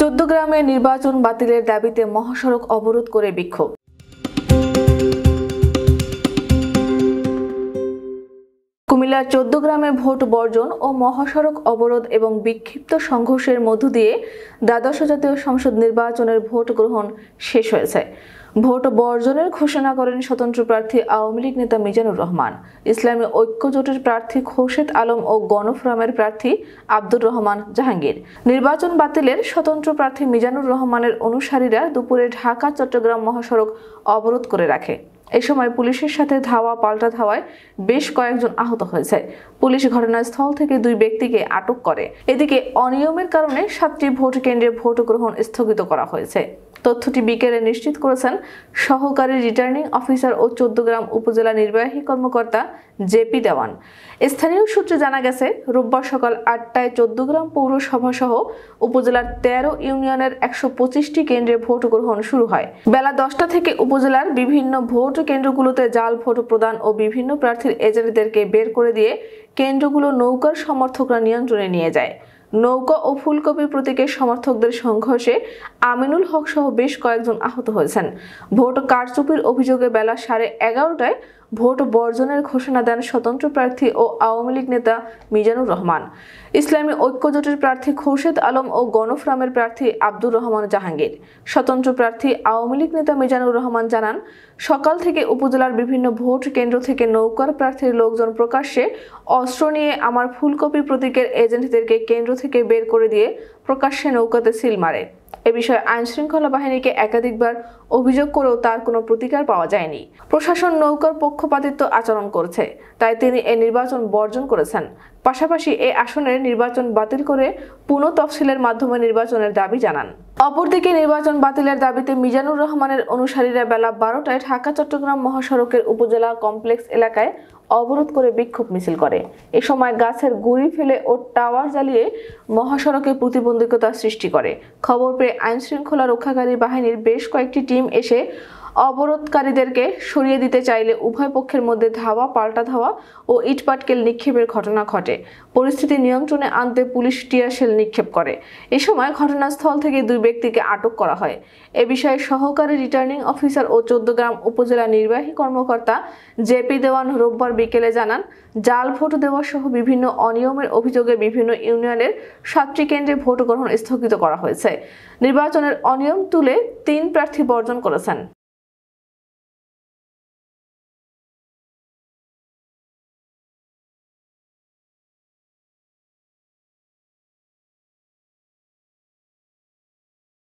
চোদ্দ গ্রামের নির্বাচন বাতিলের দাবিতে মহাসড়ক অবরোধ করে বিক্ষোভ কুমিল্লার চোদ্দ গ্রামে ভোট বর্জন ও মহাসড়ক অবরোধ এবং বিক্ষিপ্ত সংঘর্ষের মধ্য দিয়ে দ্বাদশ জাতীয় সংসদ নির্বাচনের ভোট গ্রহণ শেষ হয়েছে ভোট বর্জনের ঘোষণা করেন স্বতন্ত্র প্রার্থী আওয়ামী লীগ নেতা মিজানুর রহমান ইসলামী ঐক্যজোটের প্রার্থী খোরশেদ আলম ও গণফোরামের প্রার্থী আব্দুর রহমান জাহাঙ্গীর নির্বাচন বাতিলের স্বতন্ত্র প্রার্থী মিজানুর রহমানের অনুসারীরা দুপুরে ঢাকা চট্টগ্রাম মহাসড়ক অবরোধ করে রাখে এ সময় পুলিশের সাথে ধাওয়া পাল্টা ধাওয়ায় বেশ কয়েকজন আহত হয়েছে পুলিশ ঘটনাস্থল থেকে দুই ব্যক্তিকে আটক করে এদিকে অনিয়মের কারণে সাতটি ভোট কেন্দ্রে ভোট গ্রহণ স্থগিত করা হয়েছে তথ্যটি বিকেলে নিশ্চিত করেছেন সহকারী রিটার্নিং অফিসার ও চোদ্দগ্রাম উপজেলা নির্বাহী কর্মকর্তা জেপি দেওয়ান স্থানীয় সূত্রে জানা গেছে রোববার সকাল আটটায় চোদ্দগ্রাম পৌরসভা সহ উপজেলার তেরো ইউনিয়নের একশো পঁচিশটি কেন্দ্রে ভোট গ্রহণ শুরু হয় বেলা দশটা থেকে উপজেলার বিভিন্ন ভোট কেন্দ্রগুলোতে জাল ভোট প্রদান ও বিভিন্ন প্রার্থীর এজেন্টদেরকে বের করে দিয়ে কেন্দ্রগুলো নৌকার সমর্থকরা নিয়ন্ত্রণে নিয়ে যায় নৌকা ও ফুলকপি প্রতীকের সমর্থকদের সংঘর্ষে আমিনুল হক সহ বেশ কয়েকজন আহত হয়েছেন ভোট কারচুপির অভিযোগে বেলা সাড়ে এগারোটায় ভোট বর্জনের ঘোষণা দেন স্বতন্ত্র প্রার্থী ও আওয়ামী লীগ নেতা মিজানুর রহমান ইসলামী ঐক্যজোটের প্রার্থী খোরশেদ আলম ও গণফ্রামের প্রার্থী আব্দুর রহমান জাহাঙ্গীর স্বতন্ত্র প্রার্থী আওয়ামী লীগ নেতা মিজানুর রহমান জানান সকাল থেকে উপজেলার বিভিন্ন ভোট কেন্দ্র থেকে নৌকার প্রার্থীর লোকজন প্রকাশ্যে অস্ত্র নিয়ে আমার ফুলকপি প্রতীকের এজেন্টদেরকে কেন্দ্র থেকে বের করে দিয়ে প্রকাশ্যে নৌকাতে সিল মারে এ বিষয়ে আইনশৃঙ্খলা বাহিনীকে একাধিকবার অভিযোগ করেও তার কোনো প্রতিকার পাওয়া যায়নি প্রশাসন নৌকার পক্ষপাতিত্ব আচরণ করছে তাই তিনি এ নির্বাচন বর্জন করেছেন পাশাপাশি এ আসনের নির্বাচন বাতিল করে পুনঃ তফসিলের মাধ্যমে নির্বাচনের দাবি জানান অপরদিকে নির্বাচন বাতিলের দাবিতে মিজানুর রহমানের অনুসারীরা বেলা বারোটায় ঢাকা চট্টগ্রাম মহাসড়কের উপজেলা কমপ্লেক্স এলাকায় অবরোধ করে বিক্ষোভ মিছিল করে এ সময় গাছের গুড়ি ফেলে ও টাওয়ার জ্বালিয়ে মহাসড়কে প্রতিবন্ধকতা সৃষ্টি করে খবর পেয়ে আইনশৃঙ্খলা রক্ষাকারী বাহিনীর বেশ কয়েকটি টিম এসে অবরোধকারীদেরকে সরিয়ে দিতে চাইলে উভয় পক্ষের মধ্যে ধাওয়া পাল্টা ধাওয়া ও ইটপাটকেল নিক্ষেপের ঘটনা ঘটে পরিস্থিতি নিয়ন্ত্রণে আনতে পুলিশ টিয়ারশেল নিক্ষেপ করে এ সময় ঘটনাস্থল থেকে দুই ব্যক্তিকে আটক করা হয় এ বিষয়ে সহকারী রিটার্নিং অফিসার ও চোদ্দগ্রাম উপজেলা নির্বাহী কর্মকর্তা জেপি দেওয়ান রোববার বিকেলে জানান জাল ভোট দেওয়া সহ বিভিন্ন অনিয়মের অভিযোগে বিভিন্ন ইউনিয়নের সাতটি কেন্দ্রে ভোট গ্রহণ স্থগিত করা হয়েছে নির্বাচনের অনিয়ম তুলে তিন প্রার্থী বর্জন করেছেন